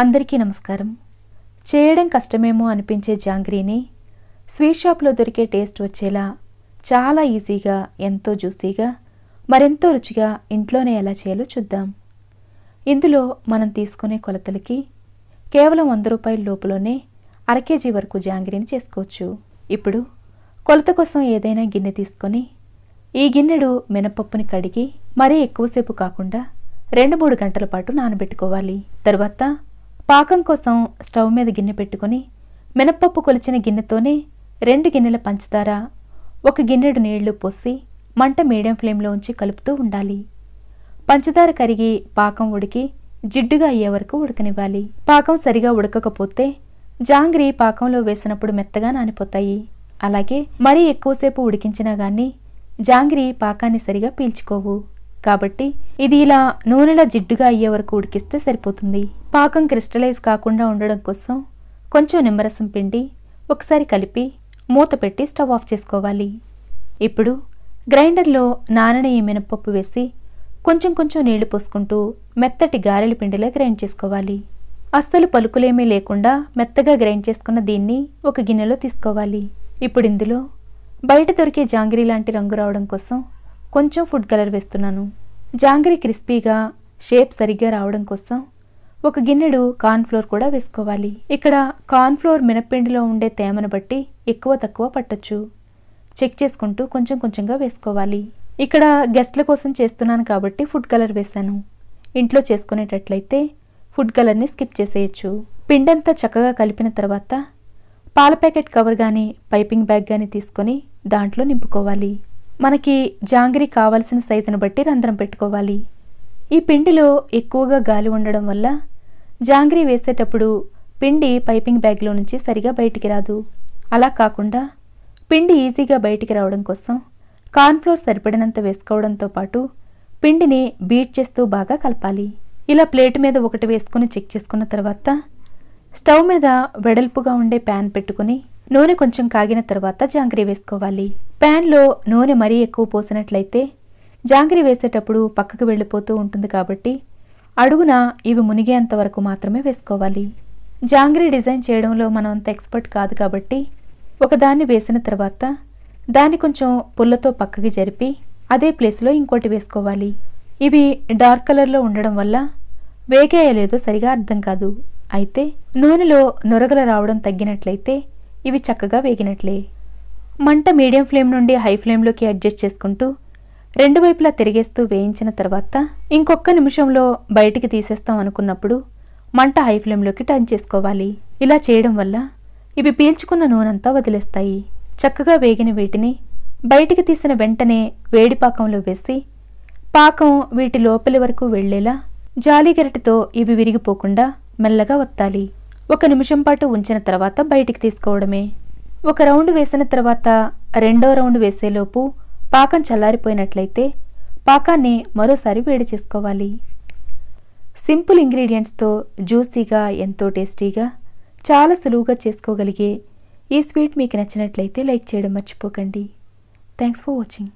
అందరికీ నమస్కారం చేయడం కష్టమేమో అనిపించే జాంగ్రీని స్వీట్ షాప్లో దొరికే టేస్ట్ వచ్చేలా చాలా ఈజీగా ఎంతో జ్యూసీగా మరెంతో రుచిగా ఇంట్లోనే ఎలా చేయాలో చూద్దాం ఇందులో మనం తీసుకునే కొలతలకి కేవలం వంద రూపాయల లోపులోనే అరకేజీ వరకు జాంగ్రీని చేసుకోవచ్చు ఇప్పుడు కొలత కోసం ఏదైనా గిన్నె తీసుకొని ఈ గిన్నెడు మినపప్పుని కడిగి మరీ ఎక్కువసేపు కాకుండా రెండు మూడు గంటల పాటు నానబెట్టుకోవాలి తర్వాత పాకం కోసం స్టవ్ మీద గిన్నె పెట్టుకుని మినప్పప్పు కొలిచిన గిన్నెతోనే రెండు గిన్నెల పంచదార ఒక గిన్నెడు నీళ్లు పోసి మంట మీడియం ఫ్లేమ్లో ఉంచి కలుపుతూ ఉండాలి పంచదార కరిగి పాకం ఉడికి జిడ్డుగా అయ్యే వరకు ఉడకనివ్వాలి పాకం సరిగా ఉడకకపోతే జాంగ్రీ పాకంలో వేసినప్పుడు మెత్తగా నానిపోతాయి అలాగే మరీ ఎక్కువసేపు ఉడికించినా గాని జాంగ్రీ పాకాన్ని సరిగా పీల్చుకోవు కాబట్టి ఇది ఇలా నూనెలా జిడ్డుగా అయ్యే వరకు ఉడికిస్తే సరిపోతుంది పాకం క్రిస్టలైజ్ కాకుండా ఉండడం కోసం కొంచెం నిమ్మరసం పిండి ఒకసారి కలిపి మూత పెట్టి స్టవ్ ఆఫ్ చేసుకోవాలి ఇప్పుడు గ్రైండర్లో నానని మినపప్పు వేసి కొంచెం కొంచెం నీళ్లు పోసుకుంటూ మెత్తటి గారెల పిండిలా గ్రైండ్ చేసుకోవాలి అస్సలు పలుకులేమీ లేకుండా మెత్తగా గ్రైండ్ చేసుకున్న దీన్ని ఒక గిన్నెలో తీసుకోవాలి ఇప్పుడు ఇందులో బయట దొరికే జాంగిరీ లాంటి రంగు రావడం కోసం కొంచెం ఫుడ్ కలర్ వేస్తున్నాను జాంగ్రీ క్రిస్పీగా షేప్ సరిగ్గా రావడం కోసం ఒక గిన్నెడు కార్న్ఫ్లోర్ కూడా వేసుకోవాలి ఇక్కడ కార్న్ఫ్లోర్ మినపిండిలో ఉండే తేమను బట్టి ఎక్కువ తక్కువ పట్టొచ్చు చెక్ చేసుకుంటూ కొంచెం కొంచెంగా వేసుకోవాలి ఇక్కడ గెస్ట్ల కోసం చేస్తున్నాను కాబట్టి ఫుడ్ కలర్ వేశాను ఇంట్లో చేసుకునేటట్లయితే ఫుడ్ కలర్ని స్కిప్ చేసేయచ్చు పిండంతా చక్కగా కలిపిన తర్వాత పాల ప్యాకెట్ కవర్ కానీ పైపింగ్ బ్యాగ్ కానీ తీసుకొని దాంట్లో నింపుకోవాలి మనకి జాంగ్రీ కావాల్సిన సైజును బట్టి రంధ్రం పెట్టుకోవాలి ఈ పిండిలో ఎక్కువగా గాలి ఉండడం వల్ల జాంగ్రీ వేసేటప్పుడు పిండి పైపింగ్ బ్యాగ్లో నుంచి సరిగా బయటికి రాదు అలా కాకుండా పిండి ఈజీగా బయటికి రావడం కోసం కార్న్ఫ్లోర్ సరిపడినంత వేసుకోవడంతో పాటు పిండిని బీట్ చేస్తూ బాగా కలపాలి ఇలా ప్లేట్ మీద ఒకటి వేసుకుని చెక్ చేసుకున్న తర్వాత స్టవ్ మీద వెడల్పుగా ఉండే ప్యాన్ పెట్టుకుని నూనె కొంచెం కాగిన తర్వాత జాంగ్రీ వేసుకోవాలి ప్యాన్లో నూనె మరీ ఎక్కువ పోసినట్లయితే జాంగ్రీ వేసేటప్పుడు పక్కకు వెళ్ళిపోతూ ఉంటుంది కాబట్టి అడుగున ఇవి మునిగేంత వరకు మాత్రమే వేసుకోవాలి జాంగ్రీ డిజైన్ చేయడంలో మనం అంత ఎక్స్పర్ట్ కాదు కాబట్టి ఒకదాన్ని వేసిన తర్వాత దాన్ని కొంచెం పుల్లతో పక్కకి జరిపి అదే ప్లేస్లో ఇంకోటి వేసుకోవాలి ఇవి డార్క్ కలర్లో ఉండడం వల్ల వేగేయలేదో సరిగా అర్థం కాదు అయితే నూనెలో నురగలు రావడం తగ్గినట్లయితే ఇవి చక్కగా వేగినట్లే మంట మీడియం ఫ్లేమ్ నుండి హై ఫ్లేమ్లోకి అడ్జస్ట్ చేసుకుంటూ రెండు వైపులా తిరిగేస్తూ వేయించిన తర్వాత ఇంకొక నిమిషంలో బయటికి తీసేస్తాం అనుకున్నప్పుడు మంట హై ఫ్లేమ్లోకి టర్న్ చేసుకోవాలి ఇలా చేయడం వల్ల ఇవి పీల్చుకున్న నూనెంతా వదిలేస్తాయి చక్కగా వేగిన వీటిని బయటికి తీసిన వెంటనే వేడి పాకంలో వేసి పాకం వీటి లోపలి వరకు వెళ్లేలా జాలి ఇవి విరిగిపోకుండా మెల్లగా వత్తాలి ఒక నిమిషం పాటు ఉంచిన తర్వాత బయటికి తీసుకోవడమే ఒక రౌండ్ వేసిన తర్వాత రెండో రౌండ్ వేసేలోపు పాకం చల్లారిపోయినట్లయితే పాకాన్ని మరోసారి వేడి చేసుకోవాలి సింపుల్ ఇంగ్రీడియంట్స్తో జ్యూసీగా ఎంతో టేస్టీగా చాలా సులువుగా చేసుకోగలిగే ఈ స్వీట్ మీకు నచ్చినట్లయితే లైక్ చేయడం మర్చిపోకండి థ్యాంక్స్ ఫర్ వాచింగ్